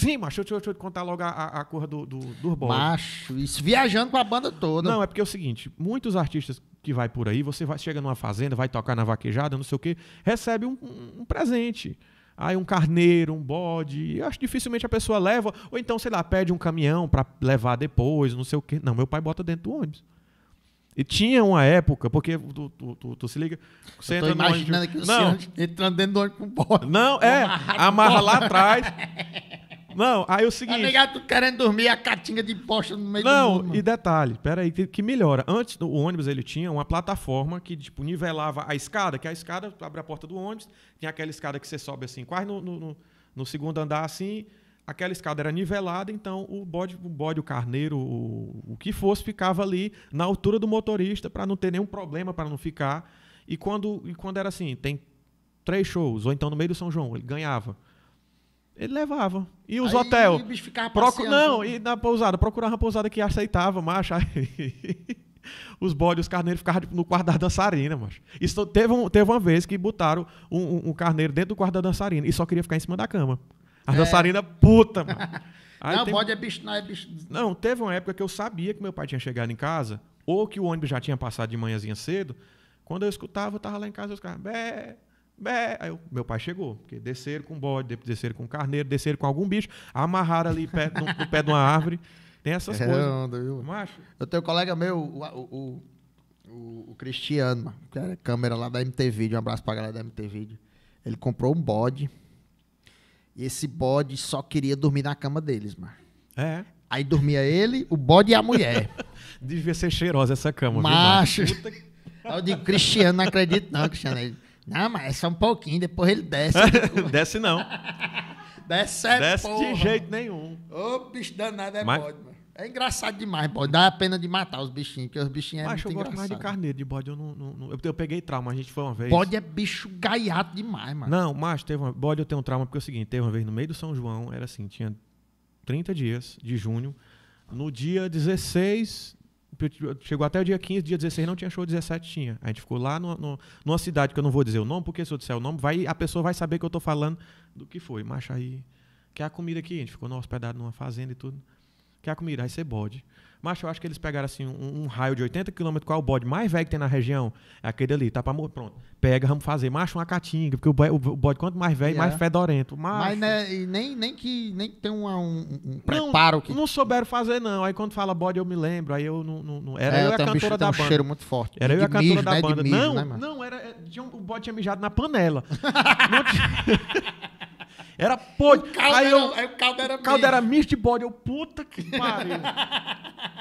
Sim, macho, deixa, deixa eu te contar logo a, a, a cor do, do, do Macho, isso viajando com a banda toda. Não, é porque é o seguinte, muitos artistas que vai por aí, você vai chega numa fazenda, vai tocar na vaquejada, não sei o quê, recebe um, um, presente. Aí um carneiro, um bode, eu acho que dificilmente a pessoa leva, ou então, sei lá, pede um caminhão para levar depois, não sei o quê. Não, meu pai bota dentro do ônibus. E tinha uma época, porque tu, tu, tu, tu se liga. Você eu tô imaginando ônibus, que o não, entrando dentro do ônibus com bode. Não, é. amarra lá atrás. Não, aí o seguinte. Tá ligado, tu querendo dormir a catinha de poxa no meio não, do mundo. Não, e detalhe, peraí, que, que melhora. Antes, o ônibus ele tinha uma plataforma que, tipo, nivelava a escada, que a escada, abre a porta do ônibus, tinha aquela escada que você sobe assim, quase no, no, no segundo andar assim. Aquela escada era nivelada, então o bode, o, bode, o carneiro, o, o que fosse, ficava ali na altura do motorista para não ter nenhum problema, para não ficar. E quando, e quando era assim, tem três shows, ou então no meio do São João, ele ganhava. Ele levava. E os aí, hotel. E bicho ficava procu... Não, e na pousada. Procurava uma pousada que aceitava, macho. Aí... os bodes, os carneiros ficavam tipo, no quarto da dançarina, macho. Isso teve, um, teve uma vez que botaram um, um, um, carneiro dentro do quarto da dançarina e só queria ficar em cima da cama. A é. dançarina puta, mano. não, tem... bode é bicho, não é bicho. Não, teve uma época que eu sabia que meu pai tinha chegado em casa, ou que o ônibus já tinha passado de manhãzinha cedo. Quando eu escutava, eu tava lá em casa, os caras, bé, é, aí eu, meu pai chegou, porque desceram com bode, desceram com carneiro, desceram com algum bicho, amarraram ali perto, no, pé de uma árvore. Tem essas é coisas. Onda, viu? Macho. Eu tenho um colega meu, o, o, o, o Cristiano, que era câmera lá da MTV, um abraço pra galera da MTV. Ele comprou um bode. E esse bode só queria dormir na cama deles, mano. É. Aí dormia ele, o bode e a mulher. Devia ser cheirosa essa cama, macho. viu? Macho. Aí eu digo, Cristiano, não acredito não, Cristiano. Ele, não, mas é só um pouquinho, depois ele desce. desce não. desce é Desce porra. de jeito nenhum. Ô, bicho danado é mas... bode, mano. É engraçado demais, bode. Dá a pena de matar os bichinhos, porque os bichinhos é Mas muito eu gosto mais de carneiro, de bode eu não, não, não... Eu, eu, peguei trauma, a gente foi uma vez. Bode é bicho gaiato demais, mano. Não, mas teve uma... Bode eu tenho um trauma, porque é o seguinte, teve uma vez no meio do São João, era assim, tinha 30 dias de junho. No dia 16 Chegou até o dia 15, dia 16 não tinha show, 17 tinha. A gente ficou lá no, no, numa cidade que eu não vou dizer o nome, porque se eu disser o nome, vai, a pessoa vai saber que eu estou falando do que foi. Mas aí, que é a comida aqui. A gente ficou hospedado numa fazenda e tudo. Que a comida vai ser bode. Mas eu acho que eles pegaram assim um, um raio de 80 quilômetros, qual é o bode mais velho que tem na região? É aquele ali, tá pra morrer. Pronto. Pega, vamos fazer. Macho uma catinga, porque o bode, o bode quanto mais velho, mais é. fedorento. Macho. Mas né, e nem, nem que nem tem um, um, um preparo não, que. Não souberam fazer, não. Aí quando fala bode, eu me lembro. Aí eu não. não, não. Era é, eu, eu a cantora da um banda. cheiro muito forte. Era eu e a cantora mijo, da né? banda. Mijo, né, não, né, não, era. Tinha, o bode tinha mijado na panela. não tinha. Era podre. Aí, eu, aí o caldo era misto. caldo era misto de bode. Eu, puta que pariu.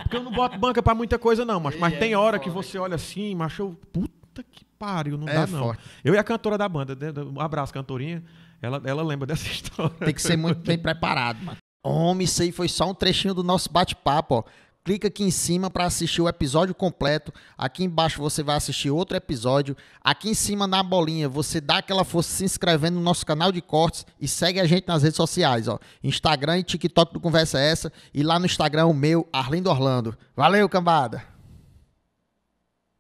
Porque eu não boto banca pra muita coisa, não, macho. Mas, mas é tem hora que você olha assim, macho, eu, puta que pariu, não é dá, não. Eu e a cantora da banda, né, um abraço, cantorinha, ela, ela lembra dessa história. Tem que ser muito bem preparado, mano. Homem, isso aí foi só um trechinho do nosso bate-papo, ó clica aqui em cima para assistir o episódio completo. Aqui embaixo você vai assistir outro episódio. Aqui em cima na bolinha você dá aquela força se inscrevendo no nosso canal de cortes e segue a gente nas redes sociais, ó. Instagram e TikTok do Conversa Essa e lá no Instagram o meu, Arlindo Orlando. Valeu, cambada!